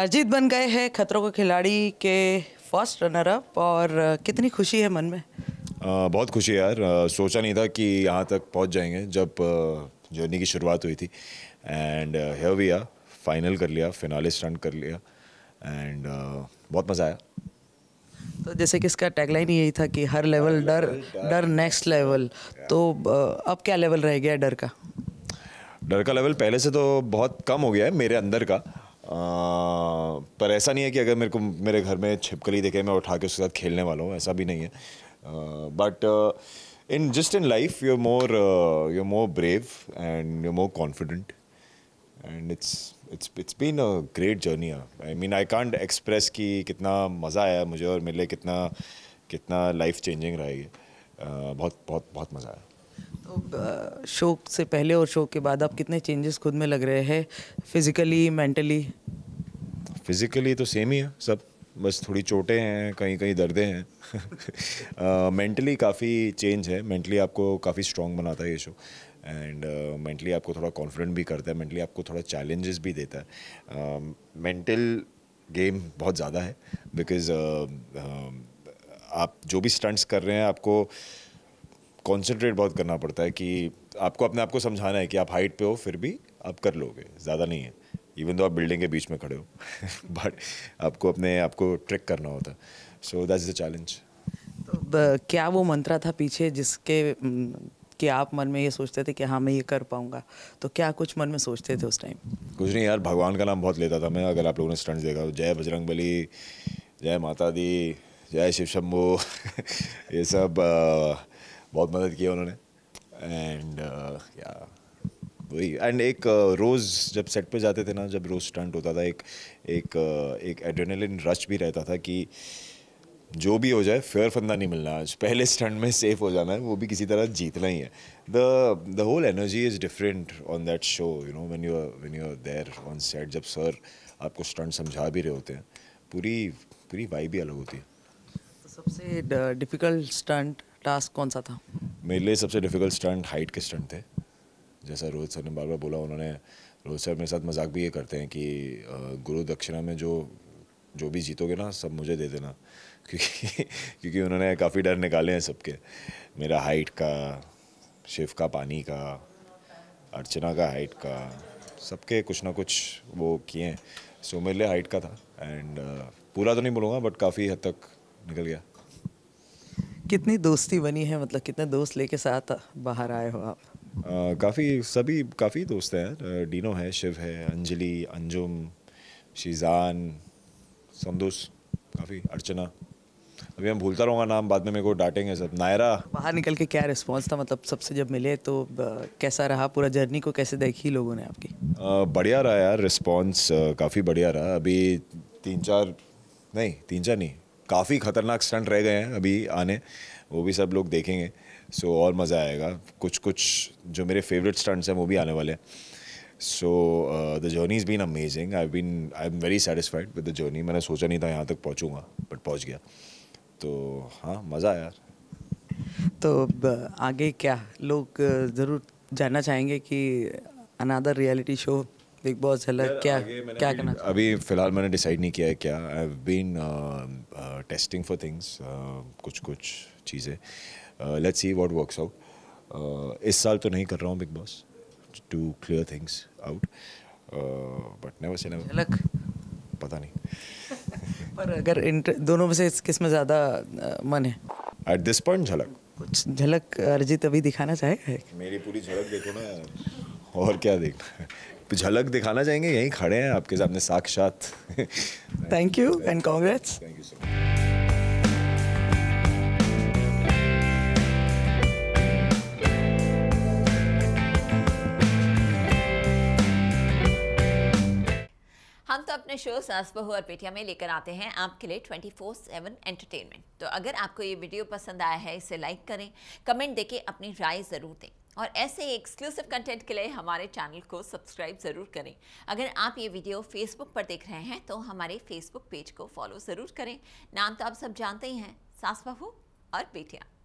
अरिजीत बन गए हैं खतरों के खिलाड़ी के फर्स्ट रनर अप और कितनी खुशी है मन में आ, बहुत खुशी यार आ, सोचा नहीं था कि यहाँ तक पहुँच जाएंगे जब जर्नी की शुरुआत हुई थी and here we are final कर लिया फिनाले स्टंट कर लिया एंड बहुत मज़ा आया तो जैसे कि इसका टैगलाइन यही था कि हर लेवल डर डर नेक्स्ट लेवल तो अब क्या लेवल रह गया डर का डर का लेवल पहले से तो बहुत कम हो गया है मेरे अंदर का पर ऐसा नहीं है कि अगर मेरे को मेरे घर में छिपकली देखे मैं उठा के उसके साथ खेलने वाला हूँ ऐसा भी नहीं है but in just in life you more you more brave and you more confident and it's it's it's been a great journey I mean I can't express कि कितना मज़ा आया मुझे और मेरे लिए कितना कितना लाइफ चेंजिंग रहा ये uh, बहुत बहुत बहुत मज़ा आया तो शो से पहले और शो के बाद आप कितने चेंजेस खुद में लग रहे हैं फिजिकली मेंटली फिजिकली तो सेम ही है सब बस थोड़ी चोटें हैं कहीं कहीं दर्दें हैं मेंटली काफ़ी चेंज है मेंटली आपको काफ़ी स्ट्रॉन्ग बनाता है ये शो एंड मेंटली uh, आपको थोड़ा कॉन्फिडेंट भी करता है मेंटली आपको थोड़ा चैलेंजेस भी देता है मेंटल uh, गेम बहुत ज़्यादा है बिकॉज uh, uh, आप जो भी स्टंट्स कर रहे हैं आपको uh, कॉन्सेंट्रेट बहुत करना पड़ता है कि आपको अपने आप को समझाना है कि आप हाइट पे हो फिर भी आप कर लोगे ज़्यादा नहीं है इवन तो आप बिल्डिंग के बीच में खड़े हो बट आपको अपने आप को ट्रिक करना होता है so that is the challenge क्या वो मंत्रा था पीछे जिसके कि आप मन में ये सोचते थे कि हाँ मैं ये कर पाऊंगा तो क्या कुछ मन में सोचते थे उस टाइम कुछ नहीं यार भगवान का नाम बहुत लेता था मैं अगर आप लोगों ने स्टंट देखा जय बजरंग बली जय माता दी जय शिव शंभू ये सब आ, बहुत मदद की उन्होंने एंड या uh, वही एंड एक uh, रोज़ जब सेट पे जाते थे ना जब रोज़ स्टंट होता था एक एक uh, एक एड्रेनलिन रश भी रहता था कि जो भी हो जाए फेयर फंदा नहीं मिलना आज पहले स्टंट में सेफ हो जाना है वो भी किसी तरह जीतना ही है the the whole energy is different on that show you know when you when you are there on set जब सर आपको स्टंट समझा भी रहे होते हैं पूरी पूरी वाइब ही अलग होती है तो सबसे डिफ़िकल्ट स्टंट टास्क कौन सा था मेरे लिए सबसे डिफिकल्ट स्टंट हाइट के स्टंट थे जैसा रोहित सर ने बार बार बोला उन्होंने रोहित सर मेरे साथ मजाक भी ये करते हैं कि गुरु दक्षिणा में जो जो भी जीतोगे ना सब मुझे दे देना क्योंकि क्योंकि उन्होंने काफ़ी डर निकाले हैं सबके मेरा हाइट का शिव का पानी का अर्चना का हाइट का सबके कुछ ना कुछ वो किए हैं सो मेरे लिए हाइट का था एंड uh, पूरा तो नहीं बोलूँगा बट काफ़ी हद तक निकल गया कितनी दोस्ती बनी है मतलब कितने दोस्त लेके साथ बाहर आए हो आप काफ़ी सभी काफ़ी दोस्त हैं डीनो है शिव है अंजलि अंजुम शीजान संदोष काफ़ी अर्चना अभी मैं भूलता रहूँगा नाम बाद में मेरे को डांटेंगे सब नायरा बाहर निकल के क्या रिस्पांस था मतलब सबसे जब मिले तो कैसा रहा पूरा जर्नी को कैसे देखी लोगों ने आपकी बढ़िया रहा यार रिस्पांस काफ़ी बढ़िया रहा अभी तीन चार नहीं तीन चार नहीं काफ़ी ख़तरनाक स्टंट रह गए हैं अभी आने वो भी सब लोग देखेंगे सो so, और मज़ा आएगा कुछ कुछ जो मेरे फेवरेट स्टंट्स हैं वो भी आने वाले हैं so the journey is been amazing I been I am very satisfied with the journey मैंने सोचा नहीं था यहाँ तक पहुँचूँगा बट पहुँच गया तो हाँ मज़ा आया तो आगे क्या लोग uh, ज़रूर जानना चाहेंगे कि another reality show Bigg Boss अलग क्या क्या करना अभी फिलहाल मैंने डिसाइड नहीं किया है क्या I have been testing for things कुछ कुछ चीज़ें let's see what works out इस साल तो नहीं कर रहा हूँ Bigg Boss to clear things out but never say never अलग पता नहीं पर अगर दोनों में से किस में ज़्यादा uh, मन है एट दिस पॉइंट झलक कुछ झलक अरिजीत अभी दिखाना चाहेगा मेरी पूरी झलक देखो ना और क्या देखना है झलक दिखाना चाहेंगे यहीं खड़े हैं आपके सामने साक्षात thank you and congrats thank you so much हम तो अपने शो सास बहू और बेटिया में लेकर आते हैं आपके लिए 24/7 एंटरटेनमेंट तो अगर आपको ये वीडियो पसंद आया है इसे लाइक करें कमेंट देके अपनी राय ज़रूर दें और ऐसे ही एक्सक्लूसिव कंटेंट के लिए हमारे चैनल को सब्सक्राइब ज़रूर करें अगर आप ये वीडियो फेसबुक पर देख रहे हैं तो हमारे फेसबुक पेज को फॉलो ज़रूर करें नाम तो आप सब जानते ही हैं सास बहू और बेटियाँ